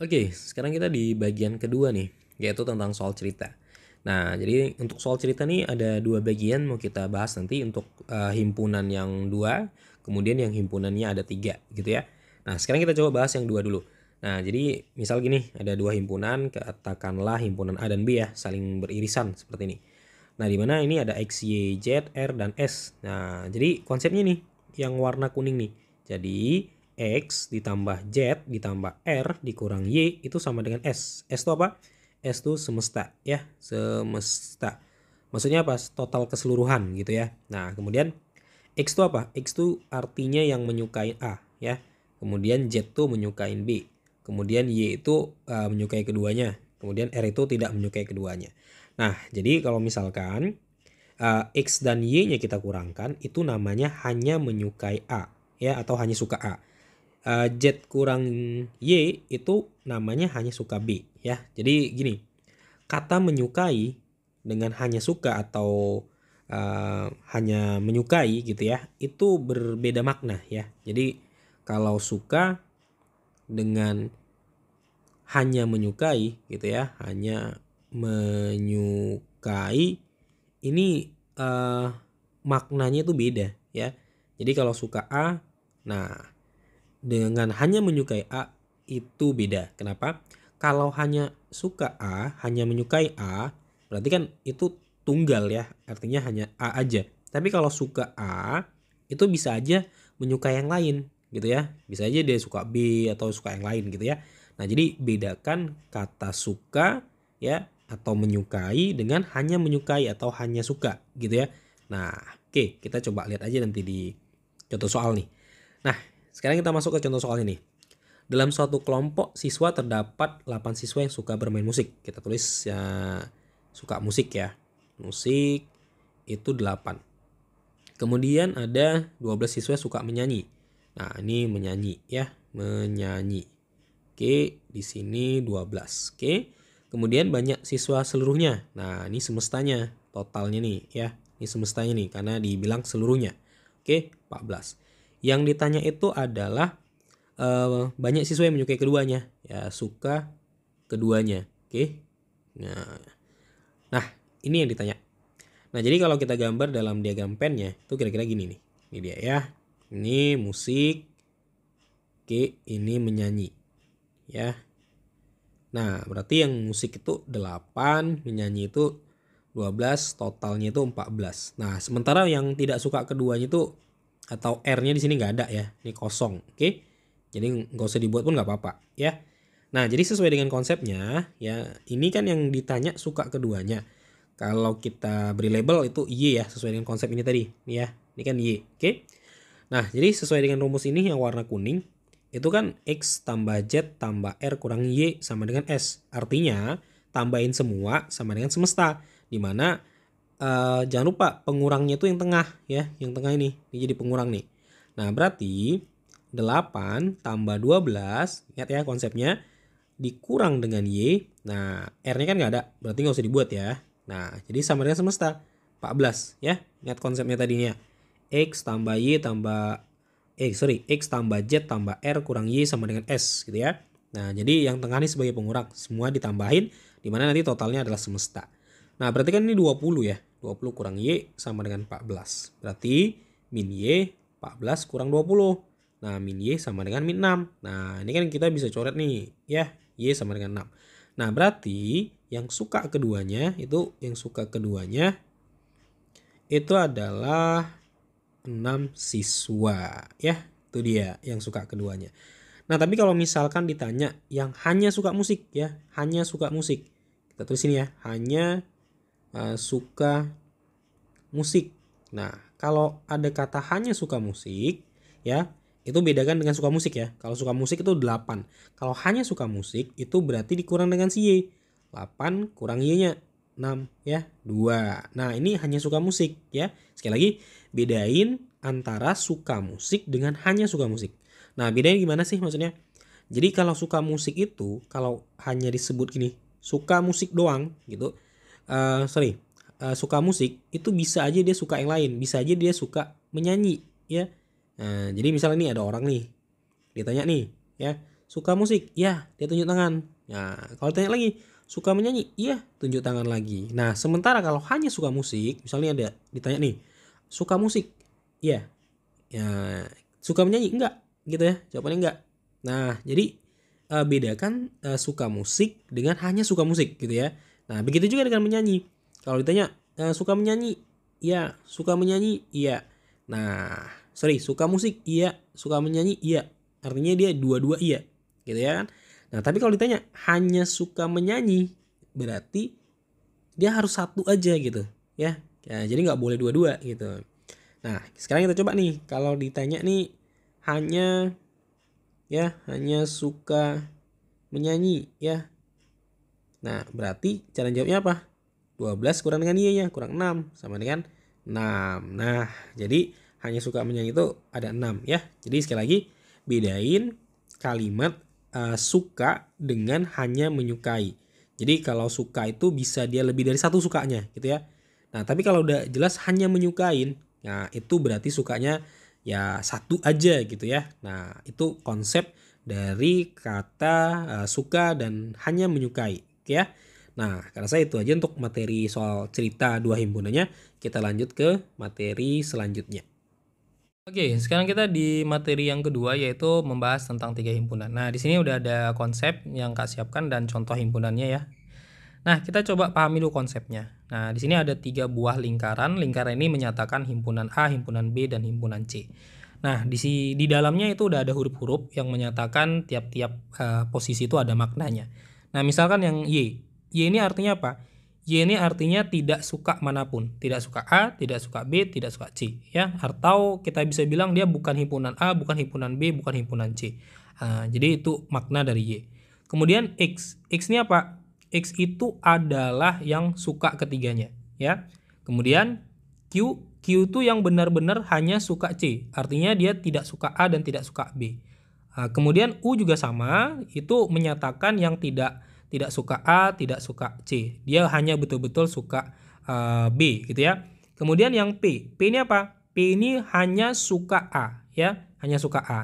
Oke, sekarang kita di bagian kedua nih, yaitu tentang soal cerita. Nah, jadi untuk soal cerita nih ada dua bagian mau kita bahas nanti untuk uh, himpunan yang dua, kemudian yang himpunannya ada tiga gitu ya. Nah, sekarang kita coba bahas yang dua dulu. Nah, jadi misal gini, ada dua himpunan, katakanlah himpunan A dan B ya, saling beririsan seperti ini. Nah, di mana ini ada X, Y, Z, R, dan S. Nah, jadi konsepnya nih, yang warna kuning nih. Jadi, X ditambah Z ditambah R dikurang Y itu sama dengan S. S itu apa? S itu semesta ya, semesta. Maksudnya apa? Total keseluruhan gitu ya. Nah, kemudian X itu apa? X itu artinya yang menyukai A ya. Kemudian Z itu menyukai B. Kemudian Y itu uh, menyukai keduanya. Kemudian R itu tidak menyukai keduanya. Nah, jadi kalau misalkan uh, X dan Y-nya kita kurangkan, itu namanya hanya menyukai A ya atau hanya suka A uh, Z kurang Y itu namanya hanya suka B ya. Jadi gini, kata menyukai dengan hanya suka atau uh, hanya menyukai gitu ya, itu berbeda makna ya. Jadi kalau suka dengan hanya menyukai gitu ya, hanya menyukai ini uh, maknanya itu beda ya. Jadi kalau suka A, nah dengan hanya menyukai A itu beda. Kenapa? Kalau hanya suka A, hanya menyukai A, berarti kan itu tunggal ya, artinya hanya A aja. Tapi kalau suka A, itu bisa aja menyukai yang lain gitu ya. Bisa aja dia suka B atau suka yang lain gitu ya. Nah, jadi bedakan kata suka ya atau menyukai dengan hanya menyukai atau hanya suka gitu ya. Nah, oke, kita coba lihat aja nanti di contoh soal nih. Nah, sekarang kita masuk ke contoh soal ini. Dalam suatu kelompok siswa terdapat 8 siswa yang suka bermain musik. Kita tulis ya suka musik ya. Musik itu 8. Kemudian ada 12 siswa yang suka menyanyi. Nah, ini menyanyi ya, menyanyi. Oke, di sini 12. Oke. Kemudian banyak siswa seluruhnya. Nah, ini semestanya, totalnya nih ya. Ini semestanya nih karena dibilang seluruhnya. Oke, 14. Yang ditanya itu adalah e, banyak siswa yang menyukai keduanya, ya suka keduanya, oke? Okay? Nah, nah ini yang ditanya. Nah jadi kalau kita gambar dalam diagram pennya itu kira-kira gini nih, ini dia ya, ini musik, oke, okay, ini menyanyi, ya. Nah berarti yang musik itu 8, menyanyi itu 12, totalnya itu 14. Nah sementara yang tidak suka keduanya itu atau R-nya di sini nggak ada ya. Ini kosong, oke? Okay? Jadi nggak usah dibuat pun nggak apa-apa, ya. Nah, jadi sesuai dengan konsepnya, ya ini kan yang ditanya suka keduanya. Kalau kita beri label itu Y ya, sesuai dengan konsep ini tadi, ya. Ini kan Y, oke? Okay? Nah, jadi sesuai dengan rumus ini yang warna kuning, itu kan X tambah Z tambah R kurang Y sama dengan S. Artinya, tambahin semua sama dengan semesta. Dimana uh, jangan lupa pengurangnya itu yang tengah ya, yang tengah ini. Ini jadi pengurang nih. Nah, berarti 8 tambah 12, ingat ya konsepnya dikurang dengan Y. Nah, R-nya kan nggak ada, berarti nggak usah dibuat ya. Nah, jadi sama dengan semesta. 14 ya, ingat konsepnya tadinya. X tambah Y tambah, eh sorry, X tambah Z tambah R kurang Y sama dengan S gitu ya. Nah, jadi yang tengah ini sebagai pengurang, semua ditambahin, dimana nanti totalnya adalah semesta. Nah, berarti kan ini 20 ya. 20 kurang Y sama dengan 14. Berarti min Y 14 kurang 20. Nah, min Y sama dengan min 6. Nah, ini kan kita bisa coret nih, ya. Y sama dengan 6. Nah, berarti yang suka keduanya, itu yang suka keduanya, itu adalah 6 siswa. Ya, itu dia yang suka keduanya. Nah, tapi kalau misalkan ditanya yang hanya suka musik, ya. Hanya suka musik. Kita tulis ini ya. Hanya uh, suka musik. Nah, kalau ada kata hanya suka musik, ya, itu bedakan dengan suka musik ya. Kalau suka musik itu 8. Kalau hanya suka musik itu berarti dikurang dengan si Y. 8 kurang Y-nya 6 ya, 2. Nah, ini hanya suka musik ya. Sekali lagi bedain antara suka musik dengan hanya suka musik. Nah, bedanya gimana sih maksudnya? Jadi kalau suka musik itu kalau hanya disebut gini, suka musik doang gitu. Uh, sorry, uh, suka musik itu bisa aja dia suka yang lain bisa aja dia suka menyanyi ya nah, jadi misalnya nih ada orang nih dia tanya nih ya suka musik ya dia tunjuk tangan nah kalau tanya lagi suka menyanyi iya tunjuk tangan lagi nah sementara kalau hanya suka musik misalnya ada ditanya nih suka musik iya ya suka menyanyi enggak gitu ya jawabannya enggak nah jadi eh, bedakan eh, suka musik dengan hanya suka musik gitu ya nah begitu juga dengan menyanyi kalau ditanya e, suka menyanyi, iya. Suka menyanyi, iya. Nah, sorry, suka musik, iya. Suka menyanyi, iya. Artinya dia dua-dua iya, gitu ya kan? Nah, tapi kalau ditanya hanya suka menyanyi, berarti dia harus satu aja gitu, ya. ya jadi nggak boleh dua-dua gitu. Nah, sekarang kita coba nih kalau ditanya nih hanya ya hanya suka menyanyi ya. Nah, berarti cara jawabnya apa? 12 kurang dengan Y-nya kurang 6 sama dengan 6. Nah, jadi hanya suka menyayang itu ada 6 ya. Jadi sekali lagi bedain kalimat uh, suka dengan hanya menyukai. Jadi kalau suka itu bisa dia lebih dari satu sukanya gitu ya. Nah, tapi kalau udah jelas hanya menyukain, nah itu berarti sukanya ya satu aja gitu ya. Nah, itu konsep dari kata uh, suka dan hanya menyukai, oke gitu ya. Nah, karena saya itu aja untuk materi soal cerita dua himpunannya kita lanjut ke materi selanjutnya. Oke, sekarang kita di materi yang kedua yaitu membahas tentang tiga himpunan. Nah, di sini udah ada konsep yang Kak siapkan dan contoh himpunannya ya. Nah, kita coba pahami dulu konsepnya. Nah, di sini ada tiga buah lingkaran. Lingkaran ini menyatakan himpunan A, himpunan B, dan himpunan C. Nah, di si, di dalamnya itu udah ada huruf-huruf yang menyatakan tiap-tiap uh, posisi itu ada maknanya. Nah, misalkan yang Y, Y ini artinya apa? Y ini artinya tidak suka manapun, tidak suka A, tidak suka B, tidak suka C, ya. Atau kita bisa bilang dia bukan himpunan A, bukan himpunan B, bukan himpunan C. Uh, jadi itu makna dari Y. Kemudian X, X ini apa? X itu adalah yang suka ketiganya, ya. Kemudian Q, Q itu yang benar-benar hanya suka C, artinya dia tidak suka A dan tidak suka B. Uh, kemudian U juga sama, itu menyatakan yang tidak tidak suka A, tidak suka C. Dia hanya betul-betul suka uh, B gitu ya. Kemudian yang P. P ini apa? P ini hanya suka A ya, hanya suka A.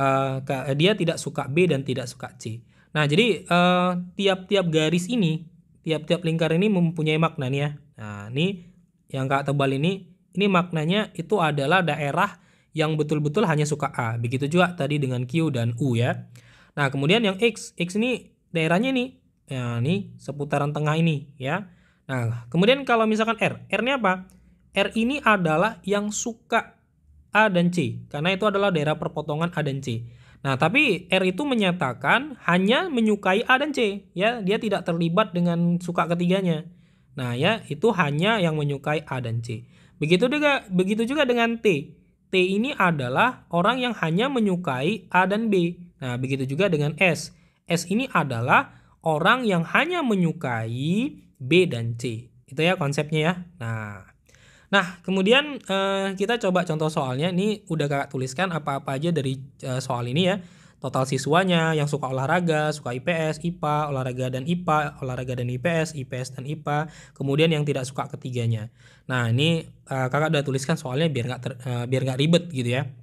Uh, dia tidak suka B dan tidak suka C. Nah, jadi eh, tiap-tiap uh, garis ini, tiap-tiap lingkar ini mempunyai makna nih ya. Nah, ini yang kak tebal ini, ini maknanya itu adalah daerah yang betul-betul hanya suka A. Begitu juga tadi dengan Q dan U ya. Nah, kemudian yang X, X ini daerahnya nih Ya, ini seputaran tengah ini ya. Nah, kemudian kalau misalkan R, R-nya apa? R ini adalah yang suka A dan C karena itu adalah daerah perpotongan A dan C. Nah, tapi R itu menyatakan hanya menyukai A dan C, ya, dia tidak terlibat dengan suka ketiganya. Nah, ya, itu hanya yang menyukai A dan C. Begitu juga begitu juga dengan T. T ini adalah orang yang hanya menyukai A dan B. Nah, begitu juga dengan S. S ini adalah orang yang hanya menyukai B dan C. Itu ya konsepnya ya. Nah, Nah, kemudian eh, kita coba contoh soalnya. Ini udah kakak tuliskan apa-apa aja dari eh, soal ini ya. Total siswanya yang suka olahraga, suka IPS, IPA, olahraga dan IPA, olahraga dan IPS, IPS dan IPA. Kemudian yang tidak suka ketiganya. Nah, ini eh, kakak udah tuliskan soalnya biar nggak eh, biar nggak ribet gitu ya.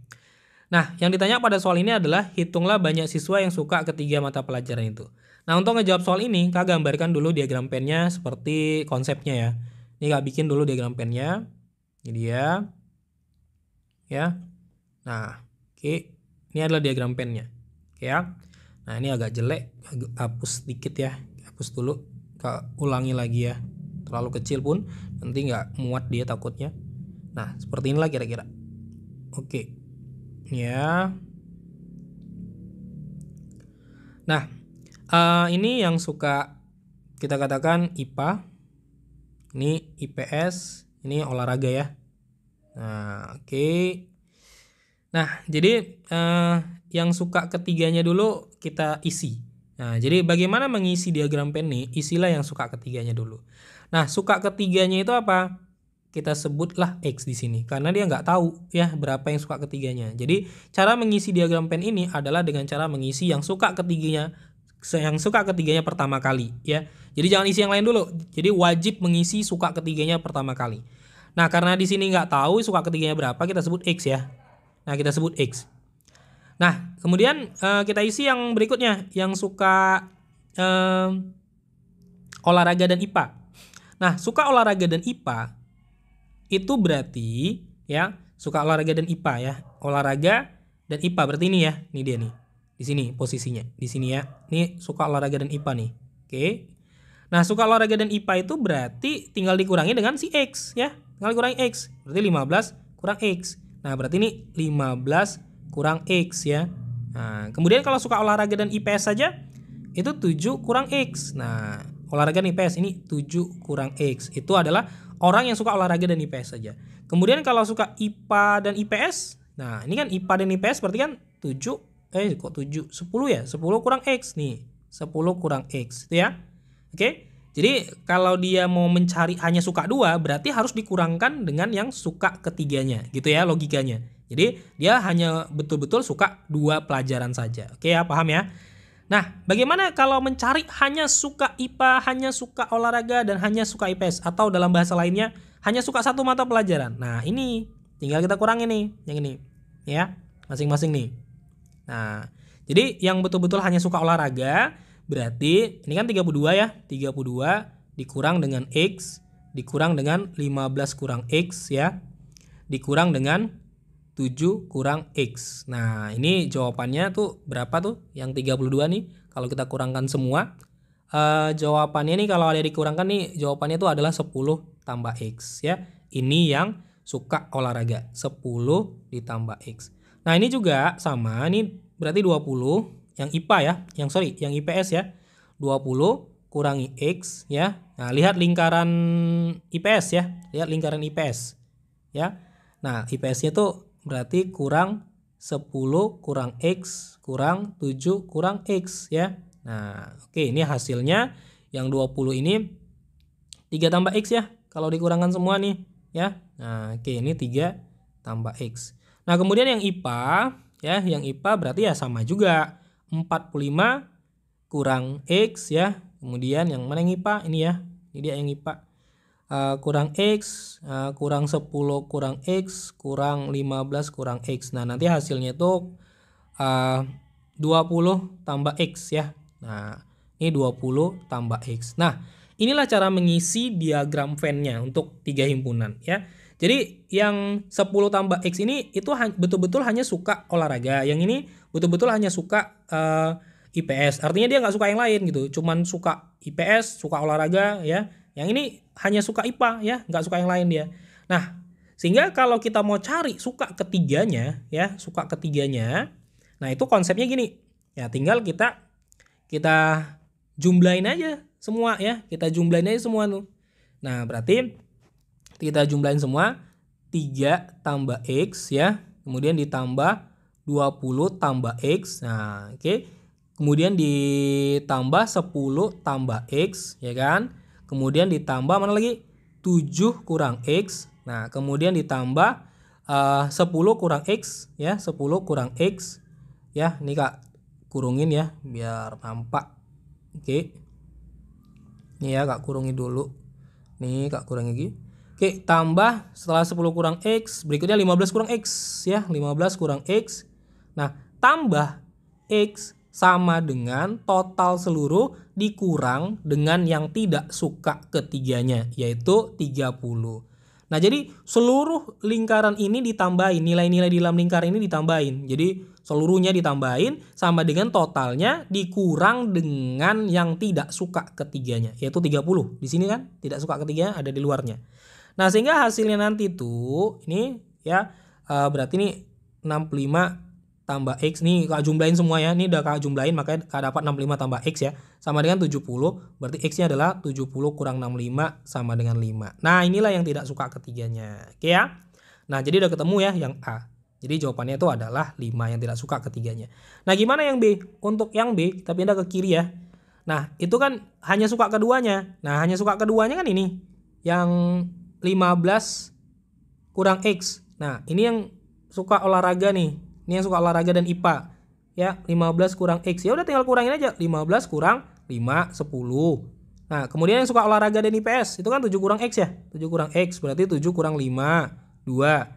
Nah, yang ditanya pada soal ini adalah hitunglah banyak siswa yang suka ketiga mata pelajaran itu. Nah untuk ngejawab soal ini, kak gambarkan dulu diagram pennya seperti konsepnya ya. Ini kak bikin dulu diagram pennya. Ini dia. Ya. Nah, oke. Okay. Ini adalah diagram pennya. Oke okay, ya. Nah ini agak jelek, agak hapus sedikit ya. Hapus dulu, kak ulangi lagi ya. Terlalu kecil pun nanti nggak muat dia takutnya. Nah seperti inilah kira-kira. Oke. Okay. Ya. Nah, uh, ini yang suka kita katakan IPA ini IPS ini olahraga ya nah oke okay. nah jadi uh, yang suka ketiganya dulu kita isi nah jadi bagaimana mengisi diagram pen ini? isilah yang suka ketiganya dulu nah suka ketiganya itu apa kita sebutlah X di sini karena dia nggak tahu ya berapa yang suka ketiganya. Jadi cara mengisi diagram pen ini adalah dengan cara mengisi yang suka ketiganya yang suka ketiganya pertama kali ya. Jadi jangan isi yang lain dulu. Jadi wajib mengisi suka ketiganya pertama kali. Nah, karena di sini nggak tahu suka ketiganya berapa, kita sebut X ya. Nah, kita sebut X. Nah, kemudian uh, kita isi yang berikutnya, yang suka uh, olahraga dan IPA. Nah, suka olahraga dan IPA itu berarti ya, suka olahraga dan IPA ya. Olahraga dan IPA berarti ini ya, ini dia nih. Di sini posisinya, di sini ya. Ini suka olahraga dan IPA nih. Oke. Nah, suka olahraga dan IPA itu berarti tinggal dikurangi dengan si X ya. Tinggal dikurangi X. Berarti 15 kurang X. Nah, berarti ini 15 kurang X ya. Nah, kemudian kalau suka olahraga dan IPS saja itu 7 kurang X. Nah, olahraga dan IPS ini 7 kurang X. Itu adalah orang yang suka olahraga dan IPS saja. Kemudian kalau suka IPA dan IPS, nah ini kan IPA dan IPS berarti kan 7 eh kok 7 10 ya 10 kurang X nih 10 kurang X itu ya oke jadi kalau dia mau mencari hanya suka dua berarti harus dikurangkan dengan yang suka ketiganya gitu ya logikanya jadi dia hanya betul-betul suka dua pelajaran saja oke ya paham ya Nah, bagaimana kalau mencari hanya suka IPA, hanya suka olahraga, dan hanya suka IPS? Atau dalam bahasa lainnya, hanya suka satu mata pelajaran? Nah, ini tinggal kita kurangin nih, yang ini. Ya, masing-masing nih. Nah, jadi yang betul-betul hanya suka olahraga berarti ini kan 32 ya. 32 dikurang dengan x dikurang dengan 15 kurang x ya. Dikurang dengan 7 kurang x. Nah, ini jawabannya tuh berapa tuh? Yang 32 nih kalau kita kurangkan semua. Uh, jawabannya nih kalau ada dikurangkan nih jawabannya itu adalah 10 tambah x ya. Ini yang suka olahraga. 10 ditambah x. Nah ini juga sama, ini berarti 20 yang IPA ya, yang sorry, yang IPS ya. 20 kurangi X ya. Nah lihat lingkaran IPS ya, lihat lingkaran IPS ya. Nah IPS-nya tuh berarti kurang 10 kurang X kurang 7 kurang X ya. Nah oke ini hasilnya yang 20 ini 3 tambah X ya. Kalau dikurangkan semua nih ya. Nah oke ini 3 tambah X. Nah, kemudian yang IPA, ya, yang IPA berarti ya sama juga. 45 kurang X ya. Kemudian yang mana yang IPA? Ini ya. Ini dia yang IPA. Uh, eh, kurang X, uh, kurang 10 kurang X, kurang 15 kurang X. Nah, nanti hasilnya itu uh, 20 tambah X ya. Nah, ini 20 tambah X. Nah, inilah cara mengisi diagram Venn-nya untuk tiga himpunan ya. Jadi yang 10 tambah X ini itu betul-betul hanya suka olahraga. Yang ini betul-betul hanya suka uh, eh, IPS. Artinya dia nggak suka yang lain gitu. Cuman suka IPS, suka olahraga ya. Yang ini hanya suka IPA ya, nggak suka yang lain dia. Nah, sehingga kalau kita mau cari suka ketiganya ya, suka ketiganya. Nah, itu konsepnya gini. Ya, tinggal kita kita jumlahin aja semua ya. Kita jumlahin aja semua tuh. Nah, berarti kita jumlahin semua 3 tambah X ya kemudian ditambah 20 tambah X nah oke okay. kemudian ditambah 10 tambah X ya kan kemudian ditambah mana lagi 7 kurang X nah kemudian ditambah eh, uh, 10 kurang X ya 10 kurang X ya ini kak kurungin ya biar nampak oke okay. ini ya kak kurungin dulu nih kak kurangin gitu Oke, tambah setelah 10 kurang X, berikutnya 15 kurang X ya, 15 kurang X. Nah, tambah X sama dengan total seluruh dikurang dengan yang tidak suka ketiganya, yaitu 30. Nah, jadi seluruh lingkaran ini ditambahin, nilai-nilai di dalam lingkaran ini ditambahin. Jadi seluruhnya ditambahin sama dengan totalnya dikurang dengan yang tidak suka ketiganya, yaitu 30. Di sini kan tidak suka ketiganya ada di luarnya. Nah, sehingga hasilnya nanti tuh ini ya uh, berarti ini 65 tambah x nih kak jumlahin semua ya. Ini udah kak jumlahin makanya kak dapat 65 tambah x ya. Sama dengan 70. Berarti x-nya adalah 70 kurang 65 sama dengan 5. Nah, inilah yang tidak suka ketiganya. Oke ya. Nah, jadi udah ketemu ya yang A. Jadi jawabannya itu adalah 5 yang tidak suka ketiganya. Nah, gimana yang B? Untuk yang B, kita pindah ke kiri ya. Nah, itu kan hanya suka keduanya. Nah, hanya suka keduanya kan ini. Yang 15 kurang X. Nah, ini yang suka olahraga nih. Ini yang suka olahraga dan IPA. Ya, 15 kurang X. Ya udah tinggal kurangin aja. 15 kurang 5, 10. Nah, kemudian yang suka olahraga dan IPS, itu kan 7 kurang X ya. 7 kurang X, berarti 7 kurang 5, 2.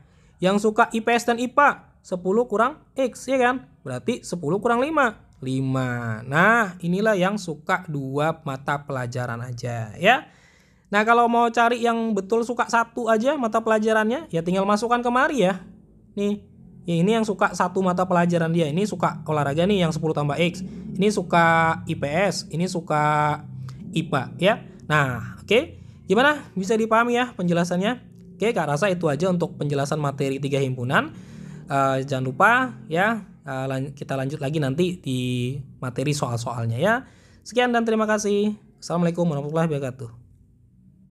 Yang suka IPS dan IPA, 10 kurang X, ya kan? Berarti 10 kurang 5, 5. Nah, inilah yang suka dua mata pelajaran aja, ya. Nah kalau mau cari yang betul suka satu aja mata pelajarannya ya tinggal masukkan kemari ya. Nih ya ini yang suka satu mata pelajaran dia ini suka olahraga nih yang 10 tambah X. Ini suka IPS, ini suka IPA ya. Nah oke okay. gimana bisa dipahami ya penjelasannya? Oke, Kak rasa itu aja untuk penjelasan materi tiga himpunan. Uh, jangan lupa ya uh, lan kita lanjut lagi nanti di materi soal-soalnya ya. Sekian dan terima kasih. Assalamualaikum warahmatullahi wabarakatuh.